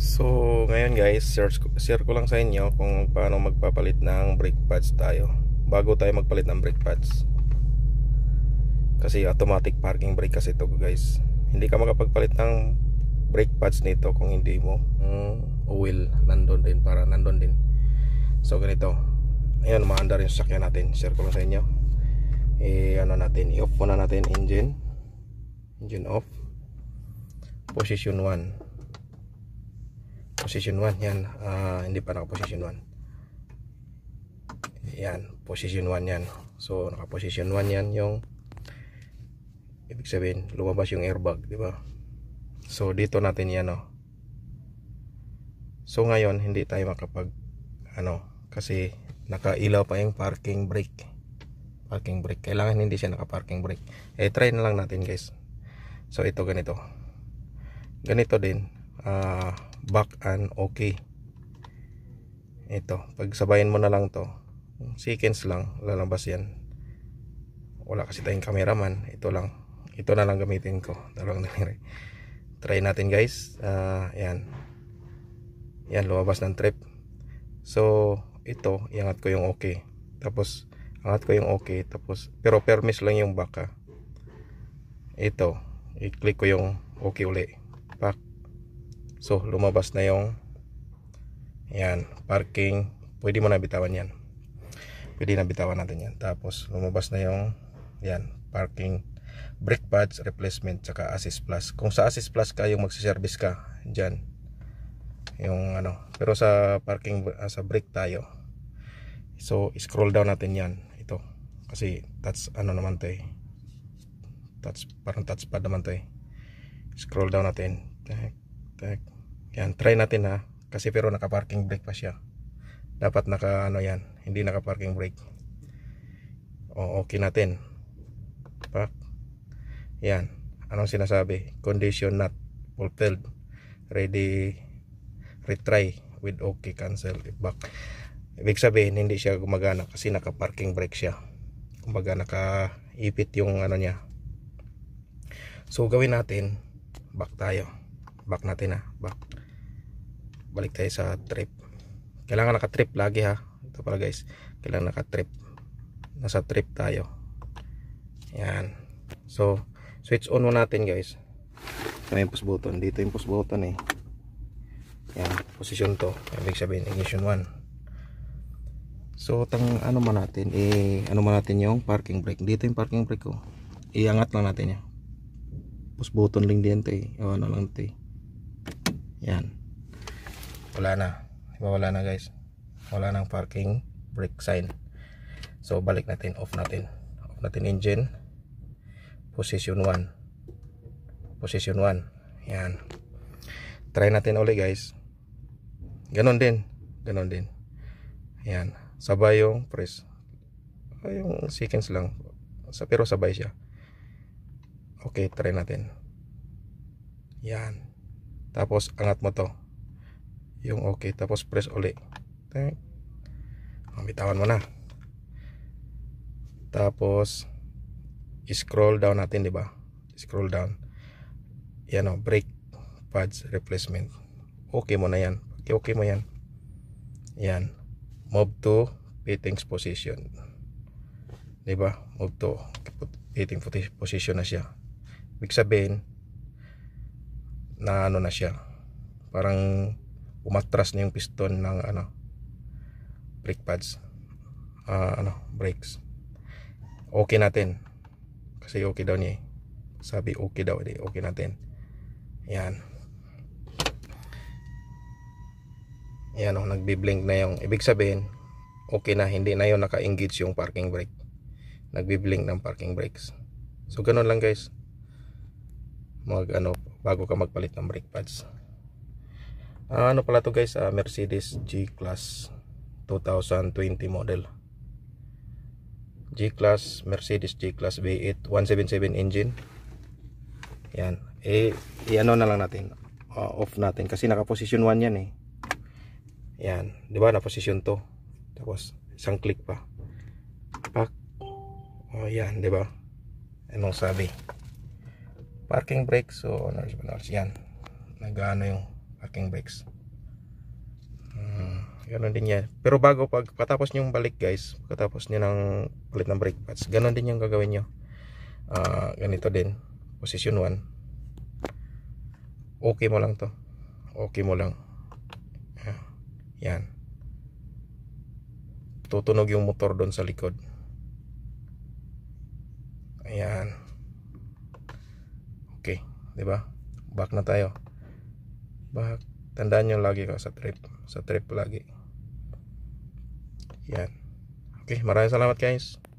So, ngayon guys, share, share ko lang sa inyo kung paano magpapalit ng brake pads tayo bago tayo magpalit ng brake pads. Kasi automatic parking brake kasi ito guys. Hindi ka makapagpalit ng brake pads nito kung hindi mo mm, oil nandun din para nandun din. So, ganito. Ayan, maanda rin yung sakyan natin. Share ko lang sa inyo. E, ano natin, i-off muna natin engine. Engine off. Position 1 position 1 yan uh, hindi pa naka position 1 yan position 1 yan so naka position 1 yan yung ibig sabihin lumabas yung airbag di ba so dito natin yan oh. so ngayon hindi tayo makapag ano kasi nakailaw pa yung parking brake parking brake kailangan hindi siya naka parking brake eh try na lang natin guys so ito ganito ganito din uh, back and okay ito pagsabayan mo na lang to seconds lang lalabas yan wala kasi tayong cameraman ito lang ito na lang gamitin ko dalawang daliri try natin guys uh, yan yan lumabas ng trip so ito iangat ko yung okay tapos angat ko yung okay tapos pero permis lang yung baka ah. ito i-click ko yung okay uli back So, lumabas na yung yan, parking. Pwede mo na bitawan yan. Pwede na bitawan natin yan. Tapos, lumabas na yung yan, parking, brake pads, replacement, saka assist plus. Kung sa assist plus ka, yung magsiservice ka, Diyan Yung ano. Pero sa parking, uh, sa brake tayo. So, scroll down natin yan. Ito. Kasi, that's ano naman to eh. Touch, parang touchpad naman to eh. Scroll down natin. Tek, tek. Yan, try natin ha. Kasi pero naka-parking brake pa siya. Dapat naka ano yan, hindi naka-parking brake. O okay natin. Pak. Yan. Anong sinasabi? Condition not fulfilled. Ready retry with okay cancel it back. Ibig sabihin hindi siya gumagana kasi naka-parking brake siya. Kumbaga naka-ipit yung ano niya. So gawin natin back tayo. Back natin ha. Back balik tayo sa trip kailangan naka-trip lagi ha ito pala guys kailangan naka-trip nasa trip tayo yan so switch on mo natin guys ito yung push button dito yung push button eh yan position to ibig sabihin ignition 1 so tang ano man natin eh ano man natin yung parking brake dito yung parking brake ko iangat lang natin yan push button lang din to eh ano lang to eh yan wala na diba wala na guys wala nang parking brake sign so balik natin off natin off natin engine position 1 position 1 yan try natin ulit guys ganon din ganon din yan sabay yung press ay, yung seconds lang pero sabay siya okay try natin yan tapos angat mo to yung okay tapos press uli ah, bitawan mo na tapos scroll down natin di ba scroll down yan o brake pads replacement okay mo na yan okay, okay mo yan yan move to fittings position di ba move to fitting position na siya ibig sabihin na ano na siya parang umatras na yung piston ng ano brake pads uh, ano brakes okay natin kasi okay daw niya eh. sabi okay daw eh. okay natin yan yan oh, nagbi-blink na yung ibig sabihin okay na hindi na yun naka-engage yung parking brake nagbi-blink ng parking brakes so ganun lang guys mag ano bago ka magpalit ng brake pads uh, ano pala to guys uh, Mercedes G-Class 2020 model G-Class Mercedes G-Class V8 177 engine yan eh i na lang natin uh, off natin kasi naka position 1 yan eh yan di ba na position 2 tapos isang click pa pak oh yan di ba Ano sabi parking brake so owners, ano, ano, owners ano, yan nag yung aking bikes hmm, ganun din yan pero bago pag patapos nyong balik guys pagkatapos nyo ng kulit ng brake pads ganun din yung gagawin nyo uh, ah, ganito din position 1 okay mo lang to okay mo lang ah, yan tutunog yung motor don sa likod ayan okay 'di ba back na tayo back tandaan nyo lagi ko sa trip sa trip lagi yan okay maraming salamat guys